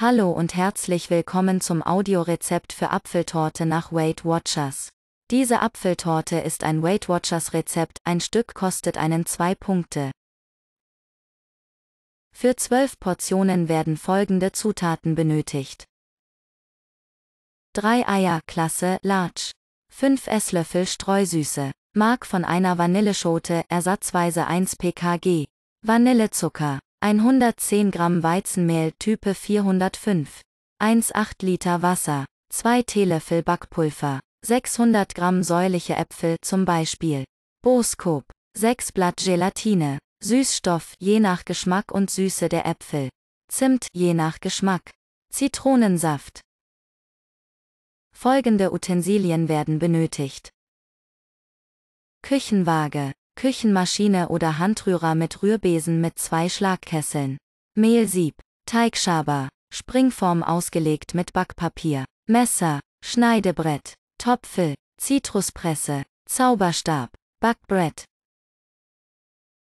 Hallo und herzlich willkommen zum Audiorezept für Apfeltorte nach Weight Watchers. Diese Apfeltorte ist ein Weight Watchers Rezept, ein Stück kostet einen 2 Punkte. Für 12 Portionen werden folgende Zutaten benötigt. 3 Eier, Klasse, Large. 5 Esslöffel Streusüße. Mark von einer Vanilleschote, ersatzweise 1 pkg. Vanillezucker. 110 Gramm Weizenmehl Type 405, 1,8 Liter Wasser, 2 Teelöffel Backpulver, 600 Gramm säuerliche Äpfel zum Beispiel, Boskop, 6 Blatt Gelatine, Süßstoff je nach Geschmack und Süße der Äpfel, Zimt je nach Geschmack, Zitronensaft. Folgende Utensilien werden benötigt. Küchenwaage, Küchenmaschine oder Handrührer mit Rührbesen mit zwei Schlagkesseln. Mehlsieb, Teigschaber, Springform ausgelegt mit Backpapier, Messer, Schneidebrett, Topfel, Zitruspresse, Zauberstab, Backbrett.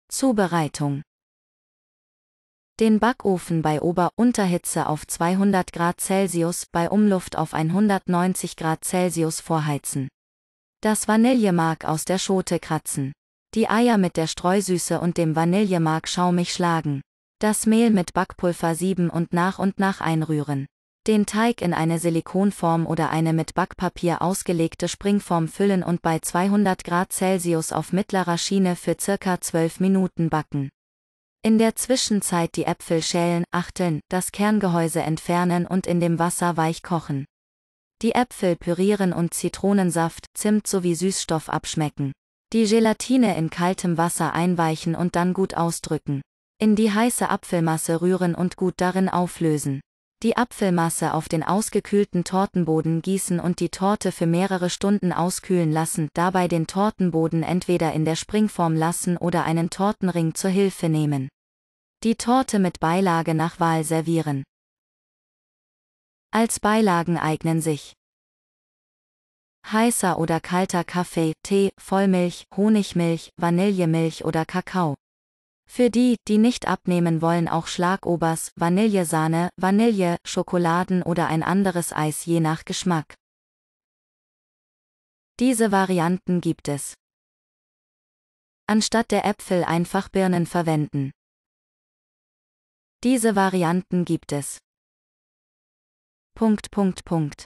Zubereitung den Backofen bei Ober-Unterhitze auf 200 Grad Celsius, bei Umluft auf 190 Grad Celsius vorheizen. Das Vanillemark aus der Schote kratzen. Die Eier mit der Streusüße und dem Vanillemark schaumig schlagen. Das Mehl mit Backpulver sieben und nach und nach einrühren. Den Teig in eine Silikonform oder eine mit Backpapier ausgelegte Springform füllen und bei 200 Grad Celsius auf mittlerer Schiene für circa 12 Minuten backen. In der Zwischenzeit die Äpfel schälen, achteln, das Kerngehäuse entfernen und in dem Wasser weich kochen. Die Äpfel pürieren und Zitronensaft, Zimt sowie Süßstoff abschmecken. Die Gelatine in kaltem Wasser einweichen und dann gut ausdrücken. In die heiße Apfelmasse rühren und gut darin auflösen. Die Apfelmasse auf den ausgekühlten Tortenboden gießen und die Torte für mehrere Stunden auskühlen lassen, dabei den Tortenboden entweder in der Springform lassen oder einen Tortenring zur Hilfe nehmen. Die Torte mit Beilage nach Wahl servieren. Als Beilagen eignen sich heißer oder kalter Kaffee, Tee, Vollmilch, Honigmilch, Vanillemilch oder Kakao. Für die, die nicht abnehmen wollen, auch Schlagobers, Vanillesahne, Vanille, Schokoladen oder ein anderes Eis je nach Geschmack. Diese Varianten gibt es. Anstatt der Äpfel einfach Birnen verwenden. Diese Varianten gibt es. Punkt, Punkt, Punkt.